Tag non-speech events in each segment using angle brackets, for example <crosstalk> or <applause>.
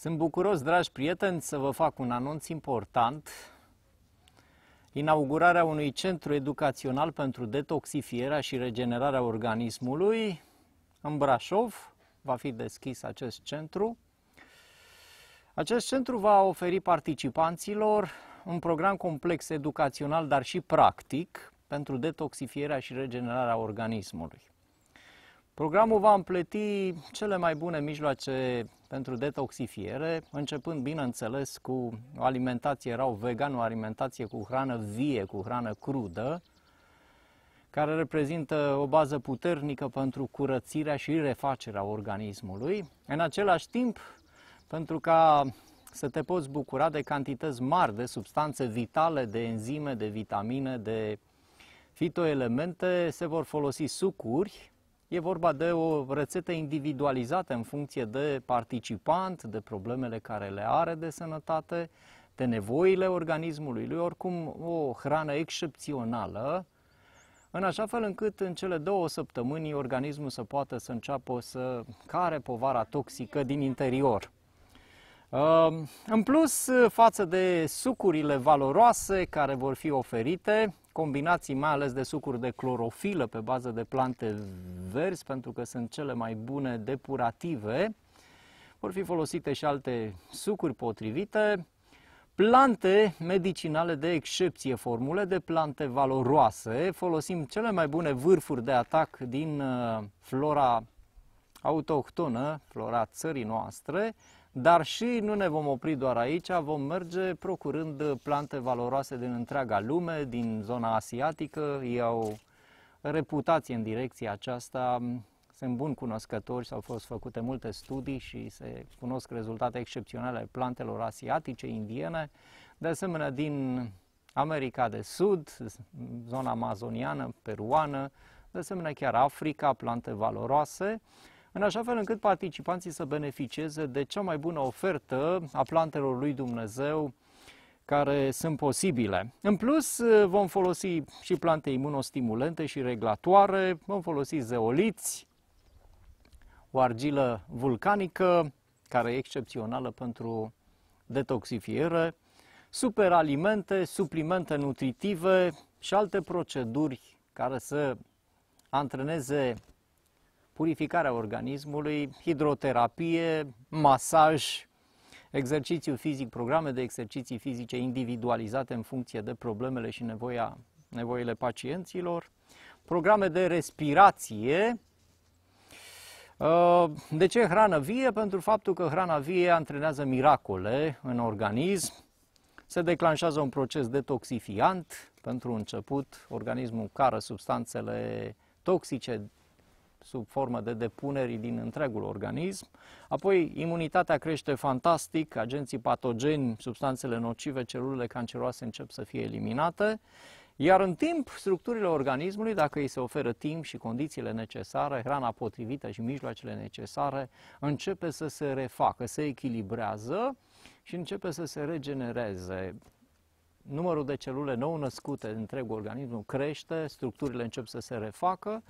Sunt bucuros, dragi prieteni, să vă fac un anunț important. Inaugurarea unui centru educațional pentru detoxifierea și regenerarea organismului în Brașov va fi deschis acest centru. Acest centru va oferi participanților un program complex educațional, dar și practic, pentru detoxifierea și regenerarea organismului. Programul va împleti cele mai bune mijloace pentru detoxifiere, începând, bineînțeles, cu o alimentație rau vegan, o alimentație cu hrană vie, cu hrană crudă, care reprezintă o bază puternică pentru curățirea și refacerea organismului. În același timp, pentru ca să te poți bucura de cantități mari de substanțe vitale, de enzime, de vitamine, de fitoelemente, se vor folosi sucuri, E vorba de o rețetă individualizată în funcție de participant, de problemele care le are de sănătate, de nevoile organismului lui, oricum o hrană excepțională, în așa fel încât în cele două săptămâni organismul să poată să înceapă să care povara toxică din interior. Ehm, în plus, față de sucurile valoroase care vor fi oferite, combinații mai ales de sucuri de clorofilă pe bază de plante verzi, pentru că sunt cele mai bune depurative. Vor fi folosite și alte sucuri potrivite, plante medicinale de excepție, formule de plante valoroase. Folosim cele mai bune vârfuri de atac din uh, flora autohtonă, flora țării noastre, dar și nu ne vom opri doar aici, vom merge procurând plante valoroase din întreaga lume, din zona asiatică, ei au reputație în direcția aceasta, sunt buni cunoscători, s-au fost făcute multe studii și se cunosc rezultate excepționale ale plantelor asiatice, indiene, de asemenea din America de Sud, zona amazoniană, peruană, de asemenea chiar Africa, plante valoroase în așa fel încât participanții să beneficieze de cea mai bună ofertă a plantelor lui Dumnezeu care sunt posibile. În plus, vom folosi și plante imunostimulente și reglatoare, vom folosi zeoliți, o argilă vulcanică, care e excepțională pentru detoxifiere, superalimente, suplimente nutritive și alte proceduri care să antreneze purificarea organismului, hidroterapie, masaj, exercițiu fizic, programe de exerciții fizice individualizate în funcție de problemele și nevoia, nevoile pacienților, programe de respirație. Uh, de ce hrană vie? Pentru faptul că hrana vie antrenează miracole în organism, se declanșează un proces detoxifiant, pentru început organismul cară substanțele toxice sub formă de depuneri din întregul organism. Apoi, imunitatea crește fantastic, agenții patogeni, substanțele nocive, celulele canceroase încep să fie eliminate. Iar în timp, structurile organismului, dacă îi se oferă timp și condițiile necesare, hrana potrivită și mijloacele necesare, începe să se refacă, se echilibrează și începe să se regenereze numărul de celule nou născute în întregul organism crește, structurile încep să se refacă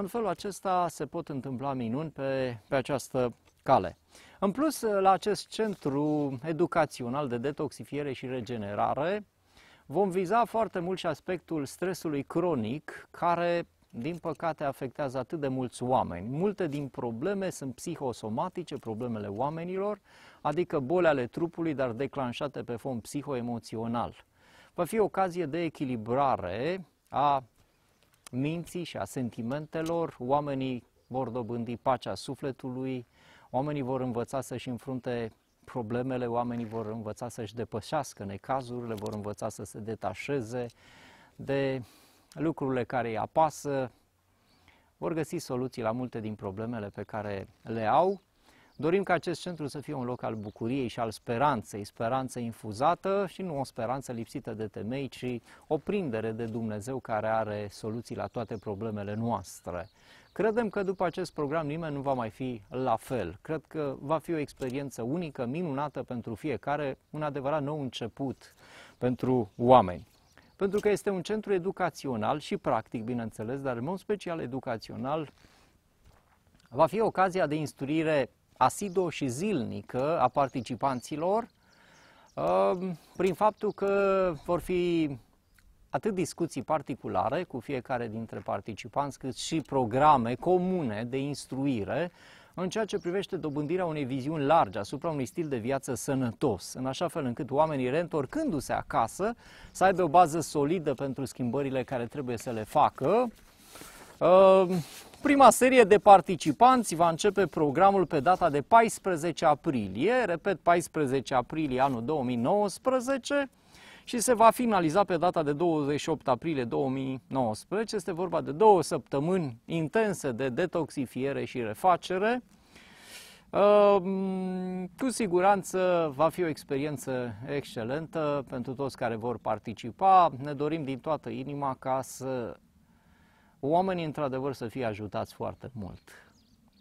în felul acesta se pot întâmpla minuni pe, pe această cale. În plus, la acest centru educațional de detoxifiere și regenerare, vom viza foarte mult și aspectul stresului cronic, care, din păcate, afectează atât de mulți oameni. Multe din probleme sunt psihosomatice, problemele oamenilor, adică boli ale trupului, dar declanșate pe fond psihoemoțional. Va fi ocazie de echilibrare a minții și a sentimentelor, oamenii vor dobândi pacea sufletului, oamenii vor învăța să-și înfrunte problemele, oamenii vor învăța să-și depășească necazurile, vor învăța să se detașeze de lucrurile care îi apasă, vor găsi soluții la multe din problemele pe care le au Dorim ca acest centru să fie un loc al bucuriei și al speranței, speranță infuzată și nu o speranță lipsită de temei, ci o prindere de Dumnezeu care are soluții la toate problemele noastre. Credem că după acest program nimeni nu va mai fi la fel. Cred că va fi o experiență unică, minunată pentru fiecare, un adevărat nou început pentru oameni pentru că este un centru educațional și practic, bineînțeles, dar în mod special educațional, va fi ocazia de instruire asiduă și zilnică a participanților uh, prin faptul că vor fi atât discuții particulare cu fiecare dintre participanți, cât și programe comune de instruire în ceea ce privește dobândirea unei viziuni largi asupra unui stil de viață sănătos, în așa fel încât oamenii reîntorcându-se acasă să aibă o bază solidă pentru schimbările care trebuie să le facă, uh, Prima serie de participanți va începe programul pe data de 14 aprilie, repet 14 aprilie anul 2019 și se va finaliza pe data de 28 aprilie 2019. Este vorba de două săptămâni intense de detoxifiere și refacere. Ehm, cu siguranță va fi o experiență excelentă pentru toți care vor participa. Ne dorim din toată inima ca să oamenii într-adevăr să fie ajutați foarte mult.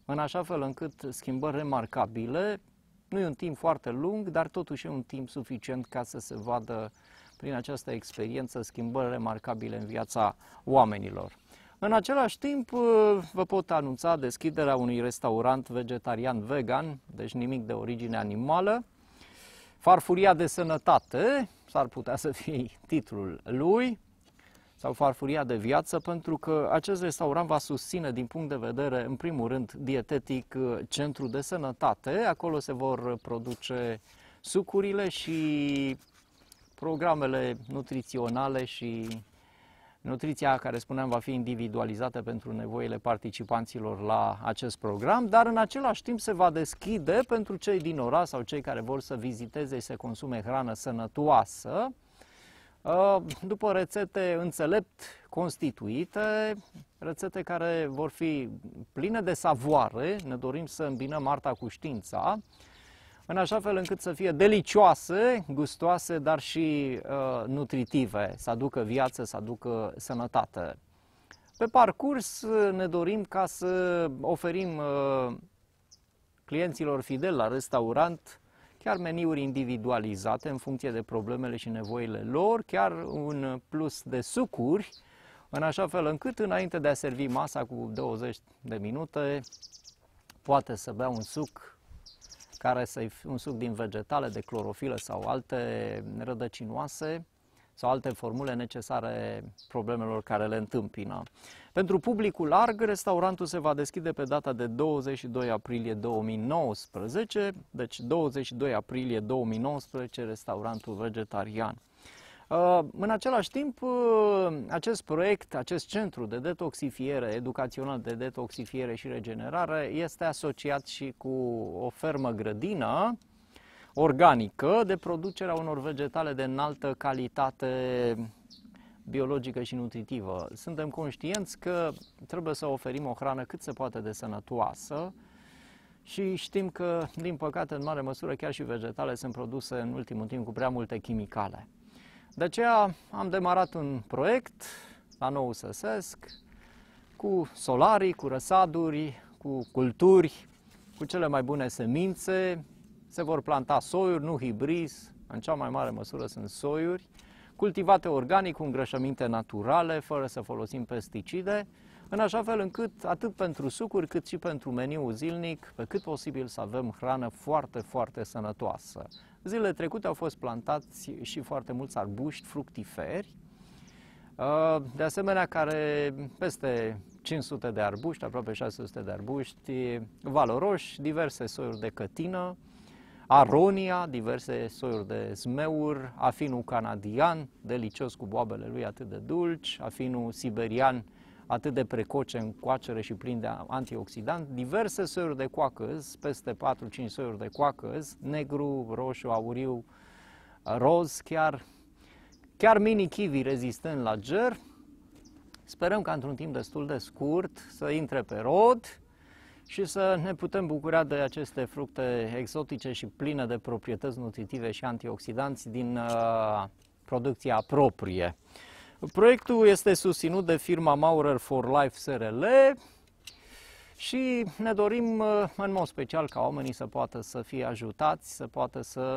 În așa fel încât schimbări remarcabile, nu e un timp foarte lung, dar totuși e un timp suficient ca să se vadă prin această experiență schimbări remarcabile în viața oamenilor. În același timp, uh, vă pot anunța deschiderea unui restaurant vegetarian-vegan, deci nimic de origine animală. Farfuria de sănătate, s-ar putea să fie <laughs> titlul lui sau farfuria de viață, pentru că acest restaurant va susține din punct de vedere, în primul rând, dietetic, uh, centru de sănătate. Acolo se vor produce sucurile și programele nutriționale și Nutriția, care spuneam, va fi individualizată pentru nevoile participanților la acest program, dar în același timp se va deschide pentru cei din oraș sau cei care vor să viziteze și să consume hrană sănătoasă, Uh, după rețete înțelept constituite, rețete care vor fi pline de savoare, ne dorim să îmbinăm arta cu știința, în așa fel încât să fie delicioase, gustoase, dar și uh, nutritive, să aducă viață, să aducă sănătate. Pe parcurs uh, ne dorim ca să oferim uh, clienților fideli la restaurant chiar meniuri individualizate în funcție de problemele și nevoile lor, chiar un plus de sucuri, în așa fel încât înainte de a servi masa cu 20 de minute, poate să bea un suc care să un suc din vegetale, de clorofilă sau alte rădăcinoase, sau alte formule necesare problemelor care le întâmpină. Pentru publicul larg, restaurantul se va deschide pe data de 22 aprilie 2019, deci 22 aprilie 2019 restaurantul vegetarian. Uh, în același timp, uh, acest proiect, acest centru de detoxifiere, educațional de detoxifiere și regenerare, este asociat și cu o fermă grădină organică de producerea unor vegetale de înaltă calitate biologică și nutritivă. Suntem conștienți că trebuie să oferim o hrană cât se poate de sănătoasă și știm că, din păcate, în mare măsură, chiar și vegetale sunt produse în ultimul timp cu prea multe chimicale. De aceea am demarat un proiect la nou Săsesc cu solarii, cu răsaduri, cu culturi, cu cele mai bune semințe, se vor planta soiuri, nu hibrizi, în cea mai mare măsură sunt soiuri, cultivate organic cu îngrășăminte naturale, fără să folosim pesticide, în așa fel încât atât pentru sucuri cât și pentru meniul zilnic, pe cât posibil să avem hrană foarte, foarte sănătoasă. Zilele trecute au fost plantați și foarte mulți arbuști fructiferi, uh, de asemenea care peste 500 de arbuști, aproape 600 de arbuști valoroși, diverse soiuri de cătină, aronia, diverse soiuri de zmeuri, afinul canadian, delicios cu boabele lui atât de dulci, afinul siberian, atât de precoce în coacere și plin de antioxidant, diverse soiuri de coacăz, peste 4-5 soiuri de coacăz, negru, roșu, auriu, roz chiar, chiar mini kiwi rezistent la ger. Sperăm că într-un timp destul de scurt să intre pe rod, și să ne putem bucura de aceste fructe exotice și pline de proprietăți nutritive și antioxidanți din uh, producția proprie. Proiectul este susținut de firma Maurer for Life SRL și ne dorim uh, în mod special ca oamenii să poată să fie ajutați, să poată să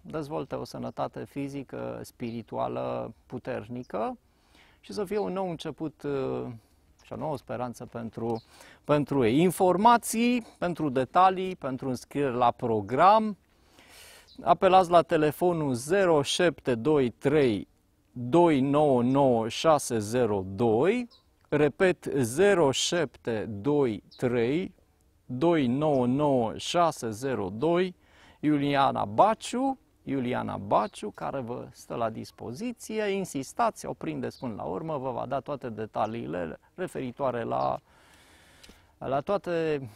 dezvolte o sănătate fizică, spirituală puternică și să fie un nou început uh, și o nouă speranță pentru, pentru ei. Informații pentru detalii, pentru înscriere la program, apelați la telefonul 0723 299602, repet 0723 299602, Iuliana Baciu, Iuliana Baciu, care vă stă la dispoziție. Insistați, o prindeți până la urmă, vă va da toate detaliile referitoare la, la toate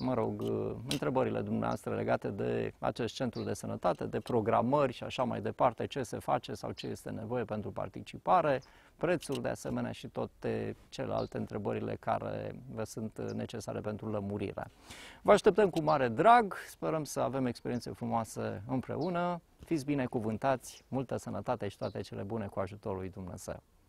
mă rog, uh, întrebările dumneavoastră legate de acest centru de sănătate, de programări și așa mai departe, ce se face sau ce este nevoie pentru participare, prețul de asemenea și toate celelalte întrebările care vă sunt necesare pentru lămurire. Vă așteptăm cu mare drag, sperăm să avem experiențe frumoase împreună, fiți binecuvântați, multă sănătate și toate cele bune cu ajutorul lui Dumnezeu.